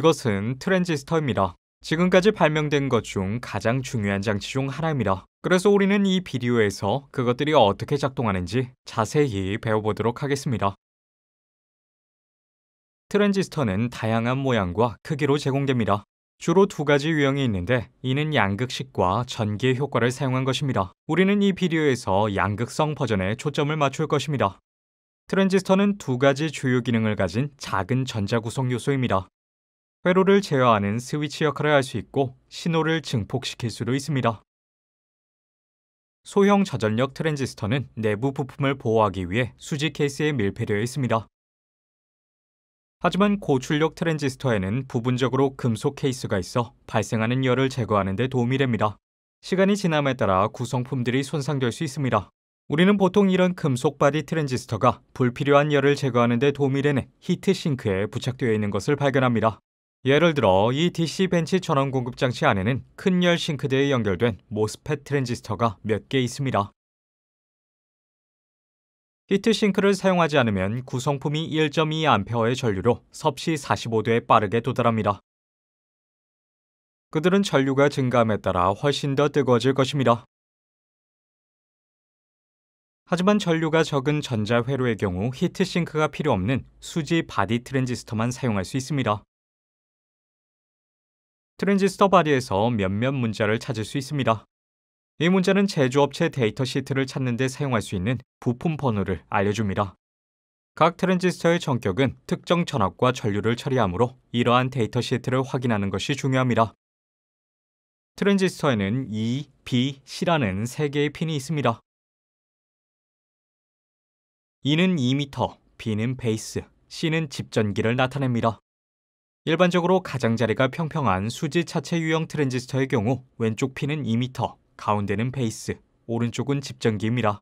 이것은 트랜지스터입니다. 지금까지 발명된 것 중 가장 중요한 장치 중 하나입니다. 그래서 우리는 이 비디오에서 그것들이 어떻게 작동하는지 자세히 배워보도록 하겠습니다. 트랜지스터는 다양한 모양과 크기로 제공됩니다. 주로 두 가지 유형이 있는데 이는 양극식과 전기의 효과를 사용한 것입니다. 우리는 이 비디오에서 양극성 버전에 초점을 맞출 것입니다. 트랜지스터는 두 가지 주요 기능을 가진 작은 전자 구성 요소입니다. 회로를 제어하는 스위치 역할을 할 수 있고 신호를 증폭시킬 수도 있습니다. 소형 저전력 트랜지스터는 내부 부품을 보호하기 위해 수지 케이스에 밀폐되어 있습니다. 하지만 고출력 트랜지스터에는 부분적으로 금속 케이스가 있어 발생하는 열을 제거하는 데 도움이 됩니다. 시간이 지남에 따라 구성품들이 손상될 수 있습니다. 우리는 보통 이런 금속 바디 트랜지스터가 불필요한 열을 제거하는 데 도움이 되는 히트 싱크에 부착되어 있는 것을 발견합니다. 예를 들어 이 DC 벤치 전원 공급 장치 안에는 큰 열 싱크대에 연결된 모스펫 트랜지스터가 몇 개 있습니다. 히트 싱크를 사용하지 않으면 구성품이 1.2A의 전류로 섭씨 45도에 빠르게 도달합니다. 그들은 전류가 증감에 따라 훨씬 더 뜨거워질 것입니다. 하지만 전류가 적은 전자회로의 경우 히트싱크가 필요 없는 수지 바디 트랜지스터만 사용할 수 있습니다. 트랜지스터 바디에서 몇몇 문자를 찾을 수 있습니다. 이 문자는 제조업체 데이터 시트를 찾는 데 사용할 수 있는 부품 번호를 알려줍니다. 각 트랜지스터의 전격은 특정 전압과 전류를 처리하므로 이러한 데이터 시트를 확인하는 것이 중요합니다. 트랜지스터에는 E, B, C라는 3 개의 핀이 있습니다. E는 2m, e B는 베이스, C는 집전기를 나타냅니다. 일반적으로 가장자리가 평평한 수지 차체 유형 트랜지스터의 경우 왼쪽 핀은 2m, 가운데는 베이스, 오른쪽은 집전기입니다.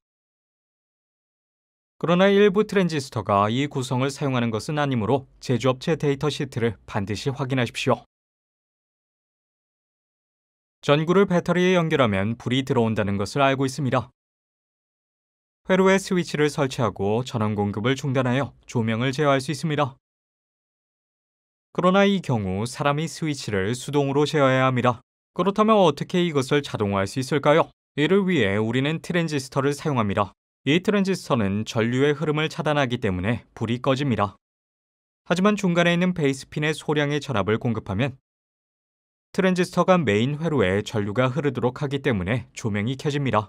그러나 일부 트랜지스터가 이 구성을 사용하는 것은 아니므로 제조업체 데이터 시트를 반드시 확인하십시오. 전구를 배터리에 연결하면 불이 들어온다는 것을 알고 있습니다. 회로에 스위치를 설치하고 전원 공급을 중단하여 조명을 제어할 수 있습니다. 그러나 이 경우 사람이 스위치를 수동으로 제어야 합니다. 그렇다면 어떻게 이것을 자동화할 수 있을까요? 이를 위해 우리는 트랜지스터를 사용합니다. 이 트랜지스터는 전류의 흐름을 차단하기 때문에 불이 꺼집니다. 하지만 중간에 있는 베이스핀에 소량의 전압을 공급하면 트랜지스터가 메인 회로에 전류가 흐르도록 하기 때문에 조명이 켜집니다.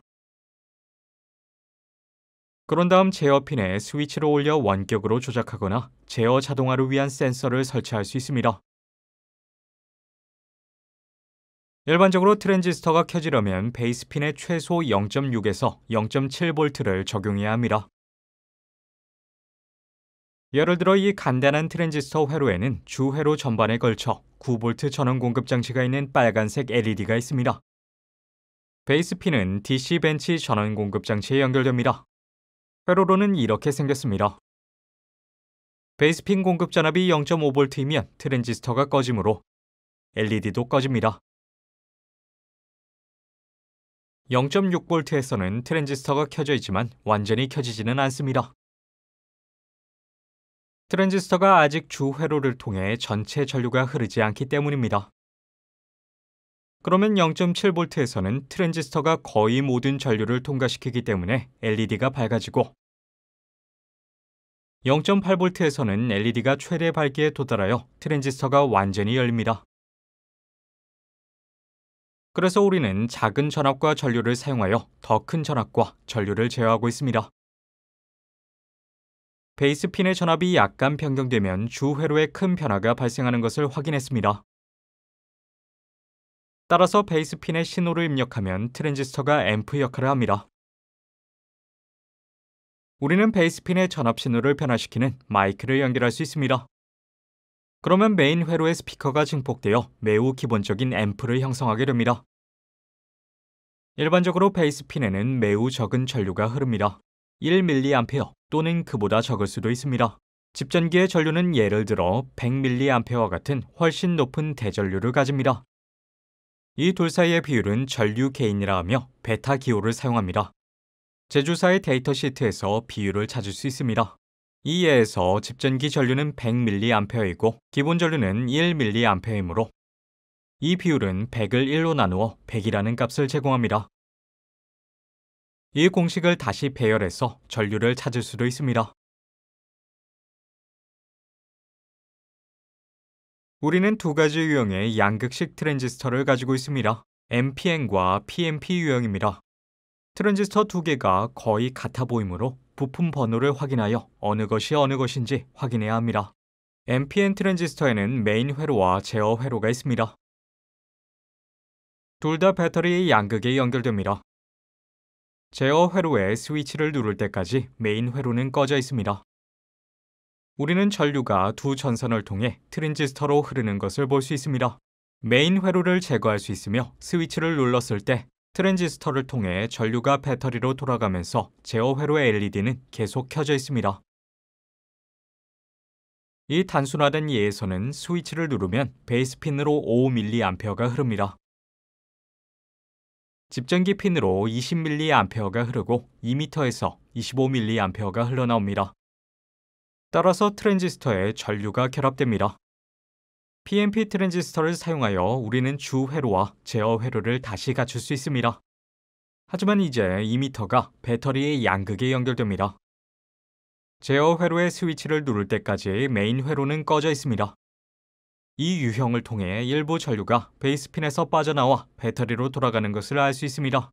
그런 다음 제어핀에 스위치를 올려 원격으로 조작하거나 제어 자동화를 위한 센서를 설치할 수 있습니다. 일반적으로 트랜지스터가 켜지려면 베이스핀의 최소 0.6에서 0.7V를 적용해야 합니다. 예를 들어 이 간단한 트랜지스터 회로에는 주 회로 전반에 걸쳐 9V 전원 공급 장치가 있는 빨간색 LED가 있습니다. 베이스핀은 DC 벤치 전원 공급 장치에 연결됩니다. 회로로는 이렇게 생겼습니다. 베이스핀 공급 전압이 0.5V이면 트랜지스터가 꺼지므로 LED도 꺼집니다. 0.6V에서는 트랜지스터가 켜져 있지만 완전히 켜지지는 않습니다. 트랜지스터가 아직 주 회로를 통해 전체 전류가 흐르지 않기 때문입니다. 그러면 0.7V에서는 트랜지스터가 거의 모든 전류를 통과시키기 때문에 LED가 밝아지고 0.8V에서는 LED가 최대 밝기에 도달하여 트랜지스터가 완전히 열립니다. 그래서 우리는 작은 전압과 전류를 사용하여 더 큰 전압과 전류를 제어하고 있습니다. 베이스핀의 전압이 약간 변경되면 주 회로에 큰 변화가 발생하는 것을 확인했습니다. 따라서 베이스핀에 신호를 입력하면 트랜지스터가 앰프 역할을 합니다. 우리는 베이스핀의 전압 신호를 변화시키는 마이크를 연결할 수 있습니다. 그러면 메인 회로의 스피커가 증폭되어 매우 기본적인 앰프를 형성하게 됩니다. 일반적으로 베이스핀에는 매우 적은 전류가 흐릅니다. 1mA 또는 그보다 적을 수도 있습니다. 집전기의 전류는 예를 들어 100mA와 같은 훨씬 높은 대전류를 가집니다. 이 둘 사이의 비율은 전류 개인이라 하며 베타 기호를 사용합니다. 제조사의 데이터 시트에서 비율을 찾을 수 있습니다. 이 예에서 집전기 전류는 100mA이고 기본 전류는 1mA이므로 이 비율은 100을 1로 나누어 100이라는 값을 제공합니다. 이 공식을 다시 배열해서 전류를 찾을 수도 있습니다. 우리는 두 가지 유형의 양극식 트랜지스터를 가지고 있습니다. MPN과 PNP 유형입니다. 트랜지스터 두 개가 거의 같아 보이므로 부품 번호를 확인하여 어느 것이 어느 것인지 확인해야 합니다. NPN 트랜지스터에는 메인 회로와 제어 회로가 있습니다. 둘 다 배터리의 양극에 연결됩니다. 제어 회로에 스위치를 누를 때까지 메인 회로는 꺼져 있습니다. 우리는 전류가 두 전선을 통해 트랜지스터로 흐르는 것을 볼 수 있습니다. 메인 회로를 제거할 수 있으며 스위치를 눌렀을 때 트랜지스터를 통해 전류가 배터리로 돌아가면서 제어 회로의 LED는 계속 켜져 있습니다. 이 단순화된 예에서는 스위치를 누르면 베이스 핀으로 5mA가 흐릅니다. 집전기 핀으로 20mA가 흐르고 2m에서 25mA가 흘러나옵니다. 따라서 트랜지스터에 전류가 결합됩니다. PNP 트랜지스터를 사용하여 우리는 주 회로와 제어 회로를 다시 갖출 수 있습니다. 하지만 이제 이미터가 배터리의 양극에 연결됩니다. 제어 회로의 스위치를 누를 때까지 메인 회로는 꺼져 있습니다. 이 유형을 통해 일부 전류가 베이스핀에서 빠져나와 배터리로 돌아가는 것을 알 수 있습니다.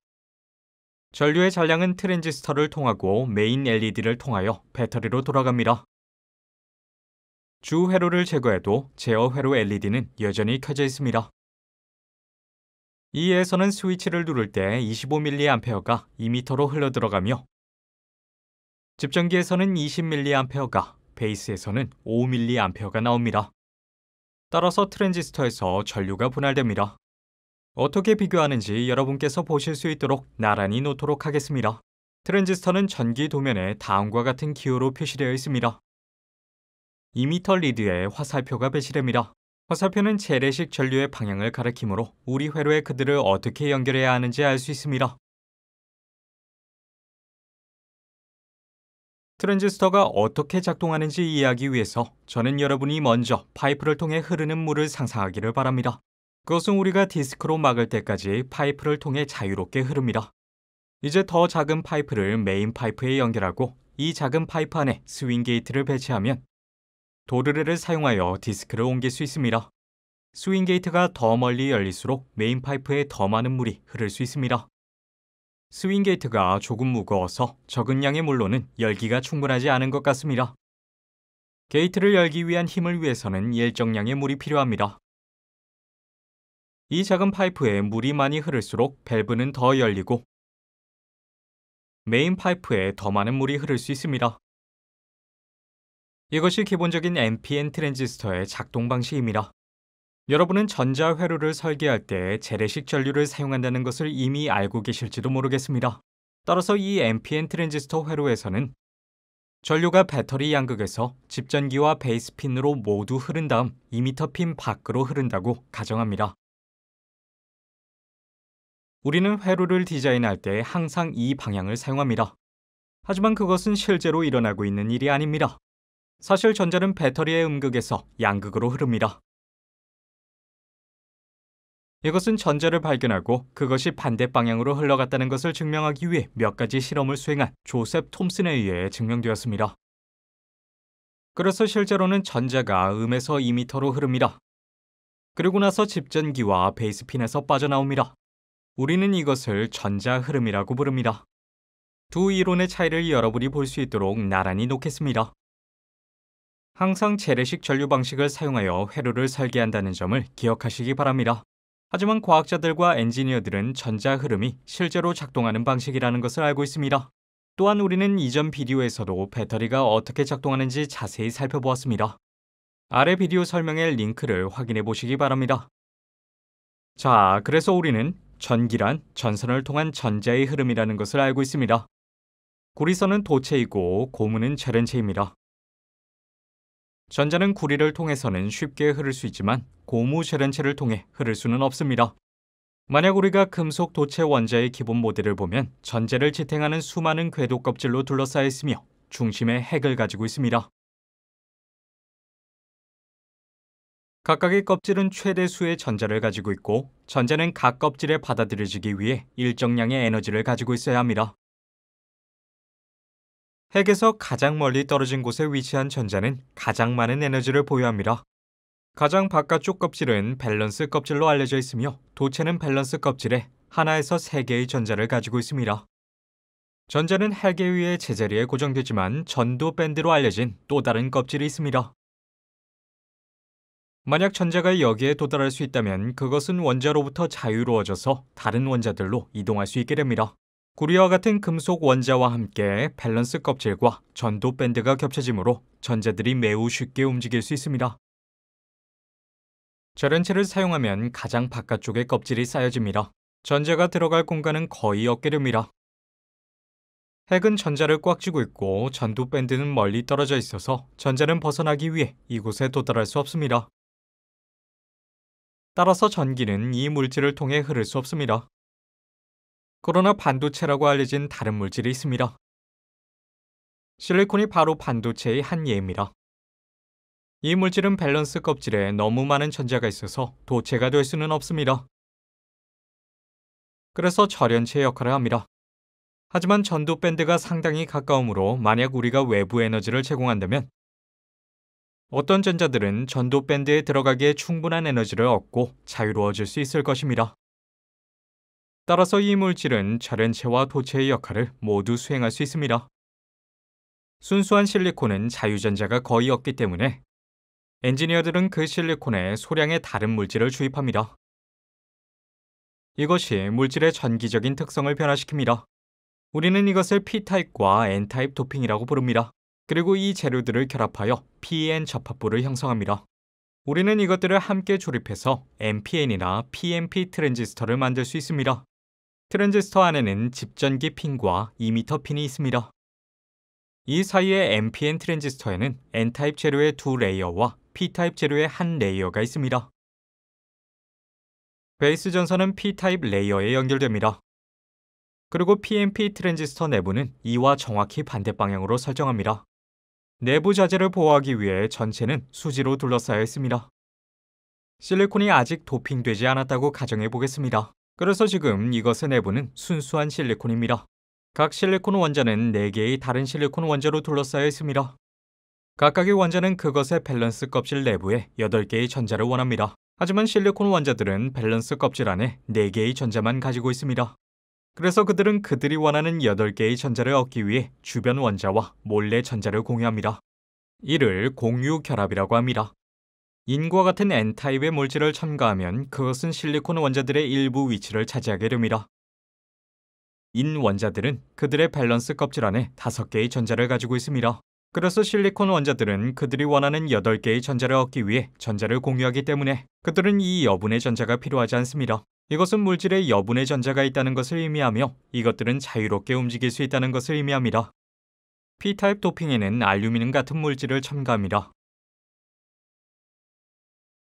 전류의 잔량은 트랜지스터를 통하고 메인 LED를 통하여 배터리로 돌아갑니다. 주 회로를 제거해도 제어 회로 LED는 여전히 켜져 있습니다. 이에서는 스위치를 누를 때 25mAh가 2m로 흘러들어가며 집전기에서는 20mAh가 베이스에서는 5mAh가 나옵니다. 따라서 트랜지스터에서 전류가 분할됩니다. 어떻게 비교하는지 여러분께서 보실 수 있도록 나란히 놓도록 하겠습니다. 트랜지스터는 전기 도면에 다음과 같은 기호로 표시되어 있습니다. 2미터 리드의 화살표가 배치됩니다. 화살표는 재래식 전류의 방향을 가리키므로 우리 회로의 그들을 어떻게 연결해야 하는지 알 수 있습니다. 트랜지스터가 어떻게 작동하는지 이해하기 위해서 저는 여러분이 먼저 파이프를 통해 흐르는 물을 상상하기를 바랍니다. 그것은 우리가 디스크로 막을 때까지 파이프를 통해 자유롭게 흐릅니다. 이제 더 작은 파이프를 메인 파이프에 연결하고 이 작은 파이프 안에 스윙 게이트를 배치하면 도르래를 사용하여 디스크를 옮길 수 있습니다. 스윙 게이트가 더 멀리 열릴수록 메인 파이프에 더 많은 물이 흐를 수 있습니다. 스윙 게이트가 조금 무거워서 적은 양의 물로는 열기가 충분하지 않은 것 같습니다. 게이트를 열기 위한 힘을 위해서는 일정량의 물이 필요합니다. 이 작은 파이프에 물이 많이 흐를수록 밸브는 더 열리고 메인 파이프에 더 많은 물이 흐를 수 있습니다. 이것이 기본적인 NPN 트랜지스터의 작동 방식입니다. 여러분은 전자회로를 설계할 때 재래식 전류를 사용한다는 것을 이미 알고 계실지도 모르겠습니다. 따라서 이 NPN 트랜지스터 회로에서는 전류가 배터리 양극에서 집전기와 베이스핀으로 모두 흐른 다음 2m핀 밖으로 흐른다고 가정합니다. 우리는 회로를 디자인할 때 항상 이 방향을 사용합니다. 하지만 그것은 실제로 일어나고 있는 일이 아닙니다. 사실 전자는 배터리의 음극에서 양극으로 흐릅니다. 이것은 전자를 발견하고 그것이 반대 방향으로 흘러갔다는 것을 증명하기 위해 몇 가지 실험을 수행한 조셉 톰슨에 의해 증명되었습니다. 그래서 실제로는 전자가 음에서 2m로 흐릅니다. 그리고 나서 집전기와 베이스핀에서 빠져나옵니다. 우리는 이것을 전자 흐름이라고 부릅니다. 두 이론의 차이를 여러분이 볼 수 있도록 나란히 놓겠습니다. 항상 재래식 전류 방식을 사용하여 회로를 설계한다는 점을 기억하시기 바랍니다. 하지만 과학자들과 엔지니어들은 전자 흐름이 실제로 작동하는 방식이라는 것을 알고 있습니다. 또한 우리는 이전 비디오에서도 배터리가 어떻게 작동하는지 자세히 살펴보았습니다. 아래 비디오 설명의 링크를 확인해 보시기 바랍니다. 자, 그래서 우리는 전기란 전선을 통한 전자의 흐름이라는 것을 알고 있습니다. 구리선은 도체이고 고무는 절연체입니다. 전자는 구리를 통해서는 쉽게 흐를 수 있지만 고무 절연체를 통해 흐를 수는 없습니다. 만약 우리가 금속 도체 원자의 기본 모델을 보면 전자를 지탱하는 수많은 궤도 껍질로 둘러싸여 있으며 중심에 핵을 가지고 있습니다. 각각의 껍질은 최대 수의 전자를 가지고 있고 전자는 각 껍질에 받아들여지기 위해 일정량의 에너지를 가지고 있어야 합니다. 핵에서 가장 멀리 떨어진 곳에 위치한 전자는 가장 많은 에너지를 보유합니다. 가장 바깥쪽 껍질은 밸런스 껍질로 알려져 있으며 도체는 밸런스 껍질에 하나에서 세 개의 전자를 가지고 있습니다. 전자는 핵에 의해 제자리에 고정되지만 전도 밴드로 알려진 또 다른 껍질이 있습니다. 만약 전자가 여기에 도달할 수 있다면 그것은 원자로부터 자유로워져서 다른 원자들로 이동할 수 있게 됩니다. 고리와 같은 금속 원자와 함께 밸런스 껍질과 전도 밴드가 겹쳐지므로 전자들이 매우 쉽게 움직일 수 있습니다. 절연체를 사용하면 가장 바깥쪽에 껍질이 쌓여집니다. 전자가 들어갈 공간은 거의 없게 됩니다. 핵은 전자를 꽉 쥐고 있고 전도 밴드는 멀리 떨어져 있어서 전자는 벗어나기 위해 이곳에 도달할 수 없습니다. 따라서 전기는 이 물질을 통해 흐를 수 없습니다. 그러나 반도체라고 알려진 다른 물질이 있습니다. 실리콘이 바로 반도체의 한 예입니다. 이 물질은 밸런스 껍질에 너무 많은 전자가 있어서 도체가 될 수는 없습니다. 그래서 절연체 역할을 합니다. 하지만 전도 밴드가 상당히 가까우므로 만약 우리가 외부 에너지를 제공한다면 어떤 전자들은 전도 밴드에 들어가기에 충분한 에너지를 얻고 자유로워질 수 있을 것입니다. 따라서 이 물질은 절연체와 도체의 역할을 모두 수행할 수 있습니다. 순수한 실리콘은 자유전자가 거의 없기 때문에 엔지니어들은 그 실리콘에 소량의 다른 물질을 주입합니다. 이것이 물질의 전기적인 특성을 변화시킵니다. 우리는 이것을 P타입과 N타입 도핑이라고 부릅니다. 그리고 이 재료들을 결합하여 PN 접합부를 형성합니다. 우리는 이것들을 함께 조립해서 MPN이나 PNP 트랜지스터를 만들 수 있습니다. 트랜지스터 안에는 집전기 핀과 2m 핀이 있습니다. 이 사이에 NPN 트랜지스터에는 N타입 재료의 두 레이어와 P타입 재료의 한 레이어가 있습니다. 베이스 전선은 P타입 레이어에 연결됩니다. 그리고 PNP 트랜지스터 내부는 이와 정확히 반대 방향으로 설정합니다. 내부 자재를 보호하기 위해 전체는 수지로 둘러싸여 있습니다. 실리콘이 아직 도핑되지 않았다고 가정해 보겠습니다. 그래서 지금 이것의 내부는 순수한 실리콘입니다. 각 실리콘 원자는 4개의 다른 실리콘 원자로 둘러싸여 있습니다. 각각의 원자는 그것의 밸런스 껍질 내부에 8개의 전자를 원합니다. 하지만 실리콘 원자들은 밸런스 껍질 안에 4개의 전자만 가지고 있습니다. 그래서 그들은 그들이 원하는 8개의 전자를 얻기 위해 주변 원자와 몰래 전자를 공유합니다. 이를 공유 결합이라고 합니다. 인과 같은 N타입의 물질을 첨가하면 그것은 실리콘 원자들의 일부 위치를 차지하게 됩니다. 인 원자들은 그들의 밸런스 껍질 안에 5개의 전자를 가지고 있습니다. 그래서 실리콘 원자들은 그들이 원하는 8개의 전자를 얻기 위해 전자를 공유하기 때문에 그들은 이 여분의 전자가 필요하지 않습니다. 이것은 물질에 여분의 전자가 있다는 것을 의미하며 이것들은 자유롭게 움직일 수 있다는 것을 의미합니다. P타입 도핑에는 알루미늄 같은 물질을 첨가합니다.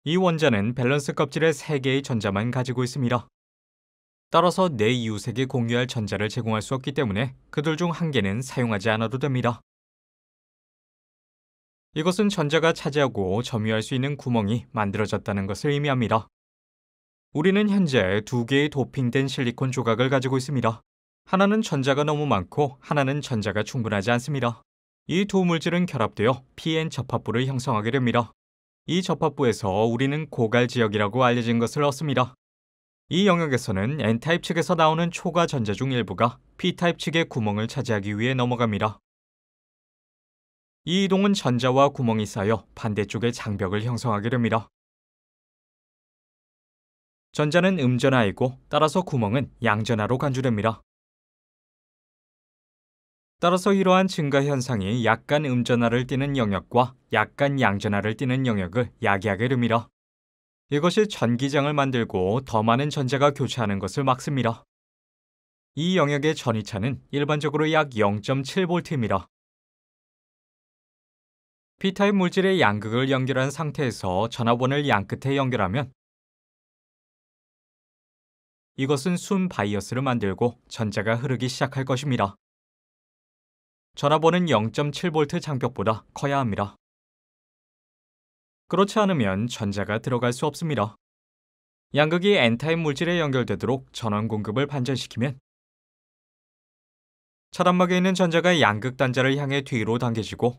이 원자는 밸런스 껍질의 3개의 전자만 가지고 있습니다. 따라서 내 이웃에게 공유할 전자를 제공할 수 없기 때문에 그들 중 한 개는 사용하지 않아도 됩니다. 이것은 전자가 차지하고 점유할 수 있는 구멍이 만들어졌다는 것을 의미합니다. 우리는 현재 두 개의 도핑된 실리콘 조각을 가지고 있습니다. 하나는 전자가 너무 많고 하나는 전자가 충분하지 않습니다. 이 두 물질은 결합되어 p n 접합부를 형성하게 됩니다. 이 접합부에서 우리는 고갈 지역이라고 알려진 것을 얻습니다. 이 영역에서는 N타입 측에서 나오는 초과 전자 중 일부가 P타입 측의 구멍을 차지하기 위해 넘어갑니다. 이 이동은 전자와 구멍이 쌓여 반대쪽의 장벽을 형성하게 됩니다. 전자는 음전하이고 따라서 구멍은 양전하로 간주됩니다. 따라서 이러한 증가 현상이 약간 음전화를 띠는 영역과 약간 양전화를 띠는 영역을 야기하게 됩니다. 이것이 전기장을 만들고 더 많은 전자가 교차하는 것을 막습니다. 이 영역의 전위차는 일반적으로 약 0.7V입니다. P타입 물질의 양극을 연결한 상태에서 전압원을 양끝에 연결하면 이것은 순 바이어스를 만들고 전자가 흐르기 시작할 것입니다. 전화번호는 0.7V 장벽보다 커야 합니다. 그렇지 않으면 전자가 들어갈 수 없습니다. 양극이 N타입 물질에 연결되도록 전원 공급을 반전시키면 차단막에 있는 전자가 양극 단자를 향해 뒤로 당겨지고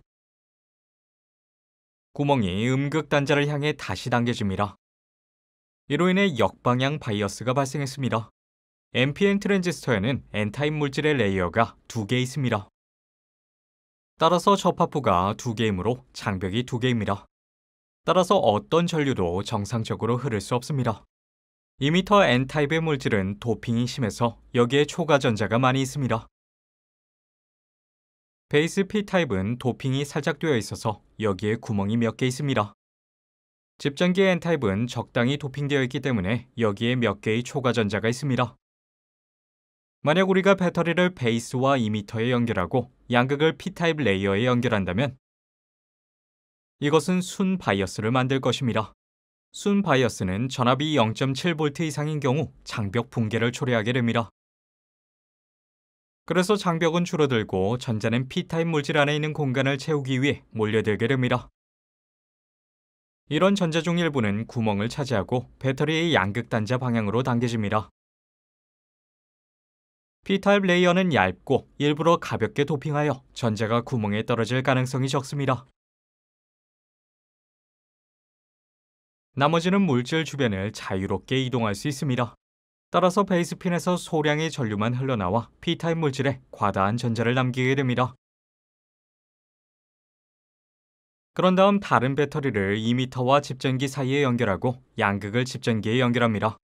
구멍이 음극 단자를 향해 다시 당겨집니다. 이로 인해 역방향 바이어스가 발생했습니다. NPN 트랜지스터에는 N타입 물질의 레이어가 두 개 있습니다. 따라서 접합부가 두 개이므로 장벽이 두 개입니다. 따라서 어떤 전류도 정상적으로 흐를 수 없습니다. 2m N타입의 물질은 도핑이 심해서 여기에 초과 전자가 많이 있습니다. 베이스 P타입은 도핑이 살짝 되어 있어서 여기에 구멍이 몇 개 있습니다. 집전기 N타입은 적당히 도핑되어 있기 때문에 여기에 몇 개의 초과 전자가 있습니다. 만약 우리가 배터리를 베이스와 2m에 연결하고 양극을 P타입 레이어에 연결한다면 이것은 순 바이어스를 만들 것입니다. 순 바이어스는 전압이 0.7V 이상인 경우 장벽 붕괴를 초래하게 됩니다. 그래서 장벽은 줄어들고 전자는 P타입 물질 안에 있는 공간을 채우기 위해 몰려들게 됩니다. 이런 전자 중 일부는 구멍을 차지하고 배터리의 양극단자 방향으로 당겨집니다. 피타입 레이어는 얇고 일부러 가볍게 도핑하여 전자가 구멍에 떨어질 가능성이 적습니다. 나머지는 물질 주변을 자유롭게 이동할 수 있습니다. 따라서 베이스핀에서 소량의 전류만 흘러나와 P타입 물질에 과다한 전자를 남기게 됩니다. 그런 다음 다른 배터리를 2m와 집전기 사이에 연결하고 양극을 집전기에 연결합니다.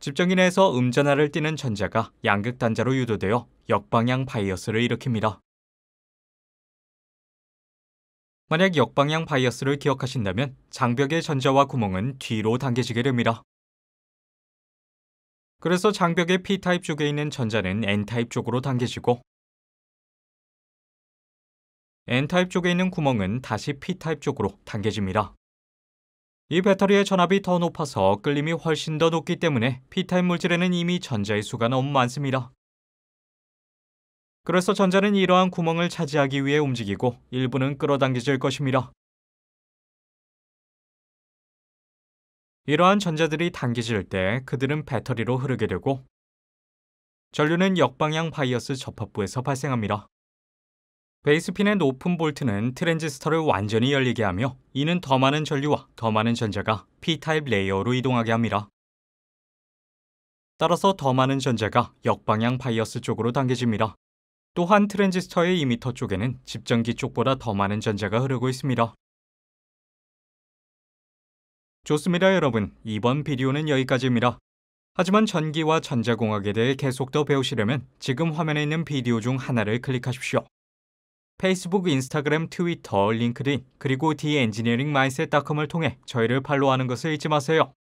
집정인에서 음전하를 띠는 전자가 양극 단자로 유도되어 역방향 바이어스를 일으킵니다. 만약 역방향 바이어스를 기억하신다면 장벽의 전자와 구멍은 뒤로 당겨지게 됩니다. 그래서 장벽의 P타입 쪽에 있는 전자는 N타입 쪽으로 당겨지고 N타입 쪽에 있는 구멍은 다시 P타입 쪽으로 당겨집니다. 이 배터리의 전압이 더 높아서 끌림이 훨씬 더 높기 때문에 P타입 물질에는 이미 전자의 수가 너무 많습니다. 그래서 전자는 이러한 구멍을 차지하기 위해 움직이고 일부는 끌어당겨질 것입니다. 이러한 전자들이 당겨질 때 그들은 배터리로 흐르게 되고 전류는 역방향 바이어스 접합부에서 발생합니다. 베이스핀의 높은 볼트는 트랜지스터를 완전히 열리게 하며 이는 더 많은 전류와 더 많은 전자가 P타입 레이어로 이동하게 합니다. 따라서 더 많은 전자가 역방향 바이어스 쪽으로 당겨집니다. 또한 트랜지스터의 이미터 쪽에는 집전기 쪽보다 더 많은 전자가 흐르고 있습니다. 좋습니다 여러분, 이번 비디오는 여기까지입니다. 하지만 전기와 전자공학에 대해 계속 더 배우시려면 지금 화면에 있는 비디오 중 하나를 클릭하십시오. 페이스북, 인스타그램, 트위터, 링크드인 그리고 디엔지니어링 마이셋닷컴을 통해 저희를 팔로우하는 것을 잊지 마세요.